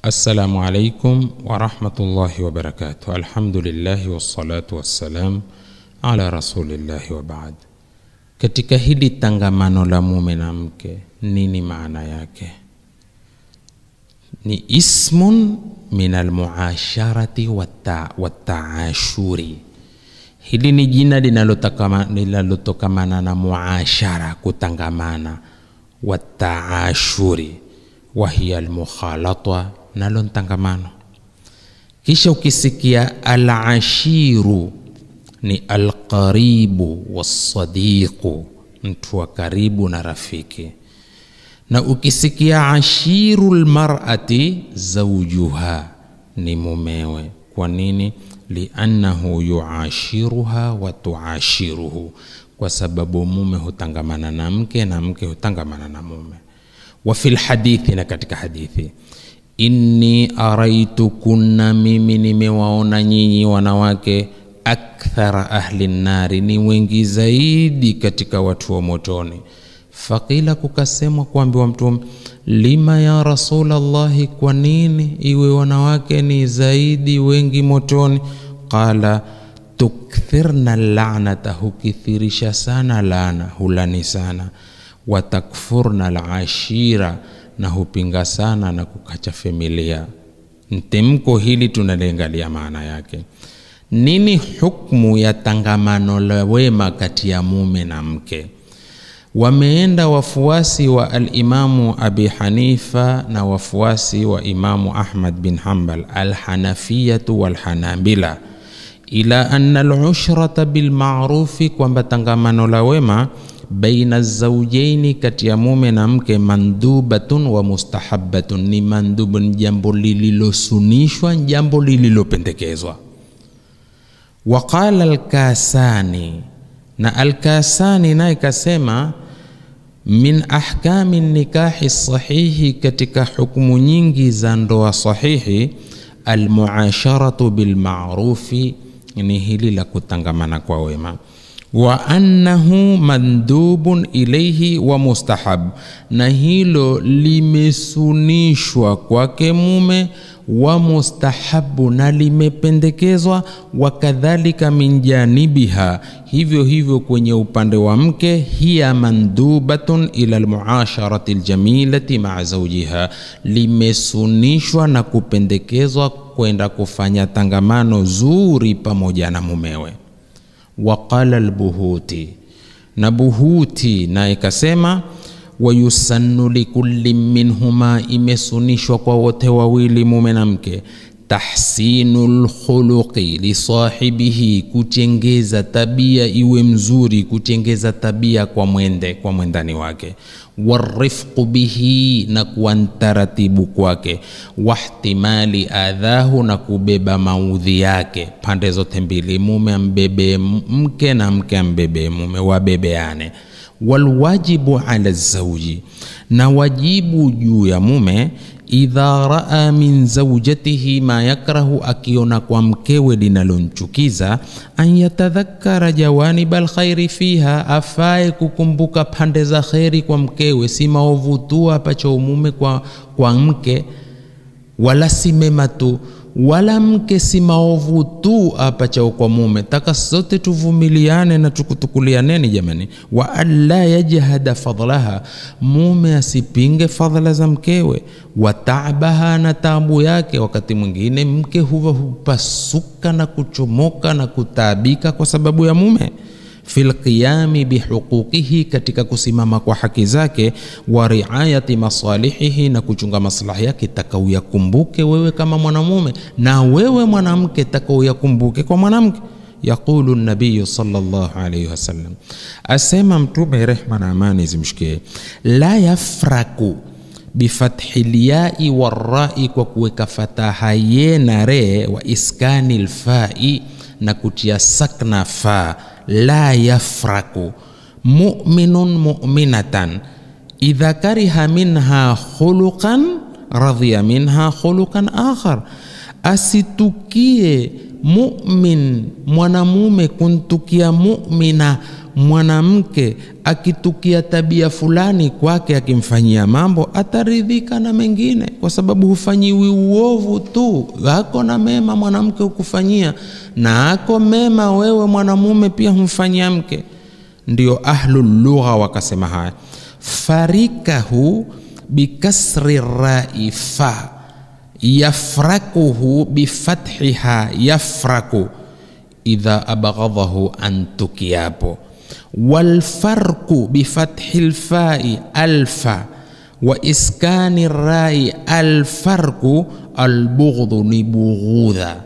السلام عليكم ورحمة الله وبركاته الحمد لله والصلاة والسلام ala rasulillahi wabaad. Katika hili tangamano la mume na mke, nini maana yake? Ni ismun min almuasharati wataashuri. Hili ni jina linalotokamana na muashara, kutangamana, wataashuri, wahiya almukhalata nalo ntangamano. Kisha ukisikia alashiru ni alqaribu wasadiqu, mtu wa karibu na rafiki. Na ukisikia ashiru lmarati zaujuha, ni mumewe. Kwa nini? liannahu yuashiruha wa tuashiruhu, kwa sababu mume hutangamana na mke na mke hutangamana na mume. Wa fil hadithi, na katika hadithi inni araitukunna, mimi nimewaona nyinyi wanawake, akthara ahli nnari, ni wengi zaidi katika watu wa motoni. Fakila, kukasemwa kuambiwa Mtume, lima ya Rasulallahi, kwa nini iwe wanawake ni zaidi wengi motoni? Qala, tukthirna lanata, hukithirisha sana laana, hulani sana, watakfurna alashira na hupinga sana na kukacha familia. Mtemko hili tunalengalia maana yake. Nini hukmu ya tangamano la wema kati ya mume na mke? Wameenda wafuasi wa Alimamu Abi Hanifa na wafuasi wa Imamu Ahmad bin Hanbal, Alhanafiyatu walhanabila ila anna lushrata bilmarufi, kwamba tangamano la wema baina zaujaini, kati ya mume na mke, mandhubatun wa mustahabbatun, ni mandhubu, ni jambo lililosunishwa, jambo lililopendekezwa. Waqala Alkasani, na Alkasani naye kasema min ahkami nikahi sahihi, katika hukumu nyingi za ndoa sahihi, almuasharatu bilmarufi, ni hili la kutangamana kwa wema wa annahu mandhubun ilaihi wa mustahab, na hilo limesunishwa kwake mume wa mustahabu, na limependekezwa wa min janibiha, hivyo hivyo kwenye upande wa mke, hiya mandhubatun ila almuasharati aljamilati maa zawjiha, limesunishwa na kupendekezwa kwenda kufanya tangamano zuri pamoja na mumewe waqala albuhuti na buhuti na ikasema wayusannu likulli minhuma, imesunishwa kwa wote wawili mume na mke tahsinul khuluqi lisahibihi, kuchengeza tabia iwe mzuri, kuchengeza tabia kwa mwende kwa mwendani wake, warifqu bihi, na kuwa ntaratibu kwake, wahtimali adhahu, na kubeba maudhi yake. Pande zote mbili, mume ambebee mke na mke ambebee mume, wabebeane. Walwajibu ala zauji, na wajibu juu ya mume idha raa min zaujatihi ma yakrahu, akiona kwa mkewe linalomchukiza. An yatadhakkara jawaniba alkhairi fiha, afae kukumbuka pande za kheri kwa mkewe, si maovu tu apacho umume kwa, kwa mke, wala si mema tu wala mke si maovu tu apachao kwa mume. Taka sote tuvumiliane na tukutukulianeni jamani. Wa alla yajhada fadlaha, mume asipinge fadhla za mkewe. Wa taabaha, na taabu yake. Wakati mwingine mke huwa hupasuka na kuchomoka na kutaabika kwa sababu ya mume fil qiyami bihuquqihi, katika kusimama kwa haki zake, wa riayati masalihihi, na kuchunga maslahi yake takauyakumbuke wewe kama mwanamume na wewe mwanamke takauyakumbuke kwa mwanamke. Yaqulu nabiyu sallallahu alayhi wasallam, asema Mtume rehma na amani zimshikie, la yafraku bifathi lyai warrai, kwa kuweka fataha ye na re, wa iskani lfai, na kutia sakna faa لا يفرق مؤمن مؤمنة إذا كره منها خلقا رضي منها خلقا آخر أستكي مؤمن ونمومي كنتك يا مؤمنة mwanamke akitukia tabia fulani kwake, akimfanyia mambo, ataridhika na mengine, kwa sababu hufanyiwi uovu tu, ako na mema mwanamke hukufanyia, na ako mema wewe mwanamume pia humfanyia mke. Ndio ahlul lugha wakasema haya, farikahu bikasri raifa yafrakuhu bifathiha yafraku idha abghadhahu antukiapo walfarqu bifathi lfai alfa wa iskani rai alfarqu albughdhu ni bughudha.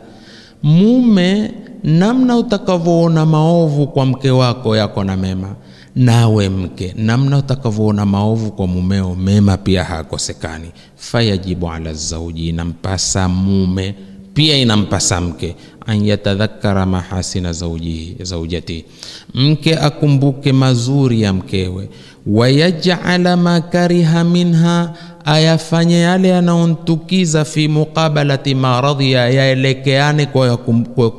Mume, namna utakavyoona maovu kwa mke wako yako na mema, nawe mke, namna utakavyoona maovu kwa mumeo mema pia hayakosekani. Fayajibu ala zauji, inampasa mume pia inampasa mke an yatadhakara mahasina zaujatihi, mke akumbuke mazuri ya mkewe. Wayajala makariha minha, ayafanye yale yanayontukiza. Fi muqabalati maradhi, yaelekeane kwa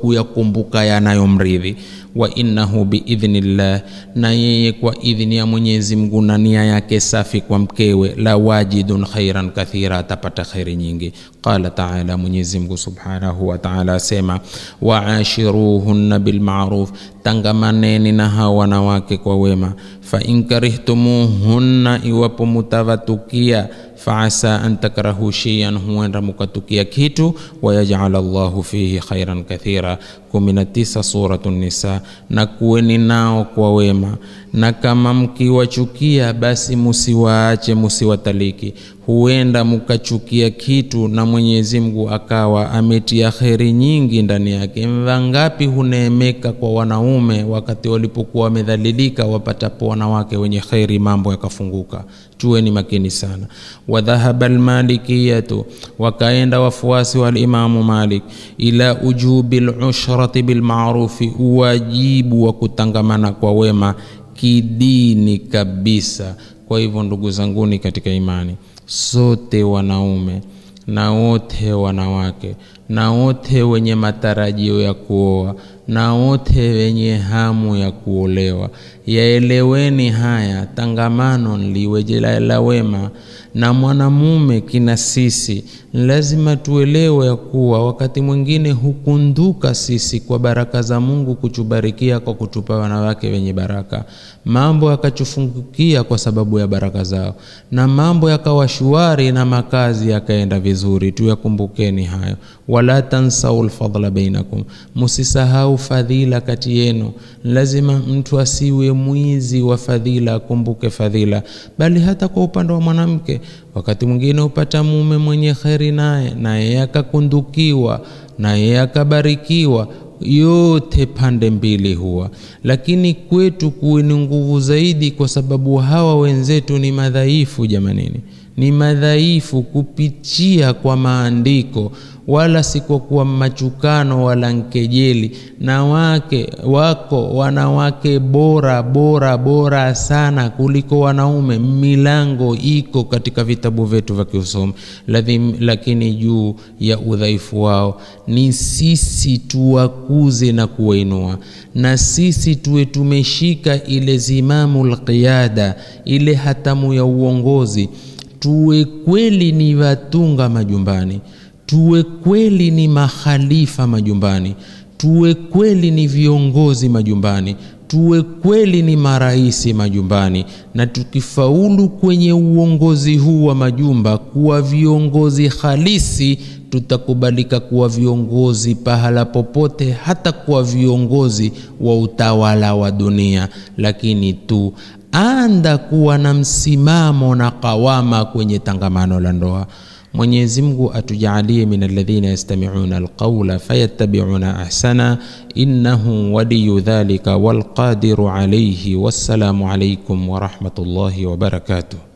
kuyakumbuka yanayomridhi wa innahu biidhnillah, na yeye kwa idhini ya Mwenyezi Mungu na nia yake safi kwa mkewe, la wajidun khairan kathira, atapata khairi nyingi. Qala taala, Mwenyezi Mungu subhanahu wa taala asema, waashiruhunna bilmaruf, tangamaneni na hao wanawake kwa wema. Fa in karihtumuhunna, iwapo mutavatukia faasa an takrahu shay'an, huenda mukatukia kitu. Wayajal Allahu fihi khairan kathira. 19 Suratu Nisa na kuweni nao kwa wema na kama mkiwachukia basi musiwaache musiwataliki huenda mukachukia kitu na Mwenyezi Mungu akawa ametia kheri nyingi ndani yake. ngapi huneemeka kwa wanaume wakati walipokuwa wamedhalilika, wapatapo wanawake wenye kheri mambo yakafunguka. Tuweni makini sana. Wadhahaba almalikiyatu, wakaenda wafuasi wa limamu Malik ila ujubi lushrati bilmarufi, uwajibu wa kutangamana kwa wema kidini kabisa kwa hivyo ndugu zanguni katika imani sote wanaume na wote wanawake na wote wenye matarajio ya kuoa na wote wenye hamu ya kuolewa. Yaeleweni haya tangamano liwejelala wema na mwanamume kina sisi, lazima tuelewe ya kuwa wakati mwingine hukunduka sisi kwa baraka za Mungu kuchubarikia kwa kutupa wanawake wenye baraka, mambo yakachufungukia kwa sababu ya baraka zao, na mambo yakawa shwari na makazi yakaenda vizuri. Tuyakumbukeni hayo, wala tansau lfadla bainakum, musisahau fadhila kati yenu. Lazima mtu asiwe mwizi wa fadhila, akumbuke fadhila. Bali hata kwa upande wa mwanamke, wakati mwingine hupata mume mwenye kheri naye na yeye akakundukiwa na yeye akabarikiwa yote pande mbili huwa, lakini kwetu kuwe ni nguvu zaidi, kwa sababu hawa wenzetu ni madhaifu jamanini ni madhaifu kupitia kwa maandiko, wala si kwa kuwa machukano wala nkejeli. Na wake wako wanawake bora bora bora sana kuliko wanaume. Milango iko katika vitabu vyetu vya kiusomi, lakini juu ya udhaifu wao ni sisi tuwakuze na kuwainua, na sisi tuwe tumeshika ile zimamul qiyada, ile hatamu ya uongozi tuwe kweli ni watunga majumbani tuwe kweli ni makhalifa majumbani tuwe kweli ni viongozi majumbani tuwe kweli ni maraisi majumbani na tukifaulu kwenye uongozi huu wa majumba kuwa viongozi halisi tutakubalika kuwa viongozi pahala popote hata kuwa viongozi wa utawala wa dunia lakini tu anda kuwa na msimamo na kawama kwenye tangamano la ndoa. Mwenyezi Mungu atujaalie min aladhina yastami'una alqawla fayattabi'una ahsana innahu waliyu dhalika walqadiru alayhi. Wassalamu alaykum wa rahmatullahi wa barakatuh.